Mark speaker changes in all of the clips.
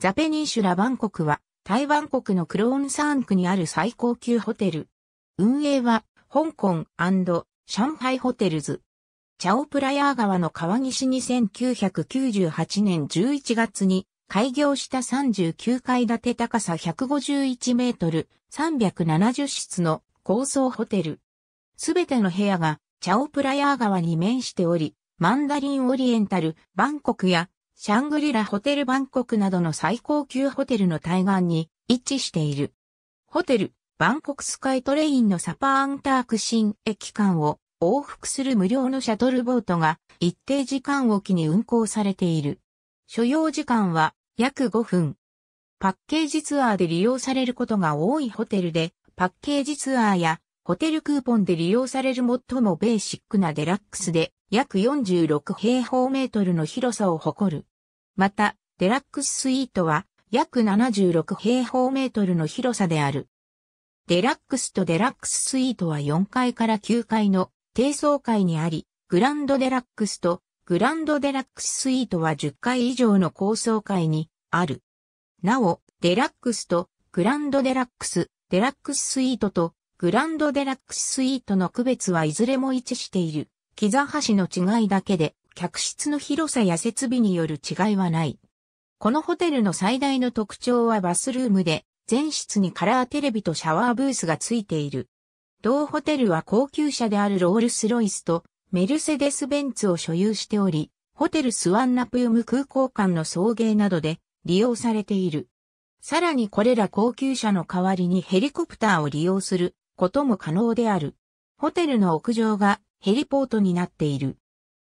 Speaker 1: ザペニンシュラバンコクは台湾国のクローンサーン区にある最高級ホテル。運営は香港上海ホテルズ。チャオプラヤー川の川岸に1998年11月に開業した39階建て高さ151メートル370室の高層ホテル。すべての部屋がチャオプラヤー川に面しており、マンダリンオリエンタル、バンコクやシャングリラホテルバンコクなどの最高級ホテルの対岸に位置している。ホテル、バンコクスカイトレインのサパーアンターク新駅間を往復する無料のシャトルボートが一定時間おきに運行されている。所要時間は約5分。パッケージツアーで利用されることが多いホテルで、パッケージツアーやホテルクーポンで利用される最もベーシックなデラックスで約46平方メートルの広さを誇る。また、デラックススイートは約76平方メートルの広さである。デラックスとデラックススイートは4階から9階の低層階にあり、グランドデラックスとグランドデラックススイートは10階以上の高層階にある。なお、デラックスとグランドデラックス、デラックススイートとグランドデラックススイートの区別はいずれも一致している。木座橋の違いだけで、客室の広さや設備による違いはない。このホテルの最大の特徴はバスルームで、全室にカラーテレビとシャワーブースがついている。同ホテルは高級車であるロールスロイスとメルセデス・ベンツを所有しており、ホテルスワンナプーム空港間の送迎などで利用されている。さらにこれら高級車の代わりにヘリコプターを利用することも可能である。ホテルの屋上がヘリポートになっている。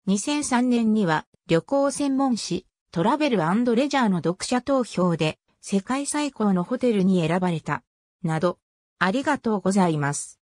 Speaker 1: 2003年には旅行専門誌トラベルレジャーの読者投票で世界最高のホテルに選ばれた。など、ありがとうございます。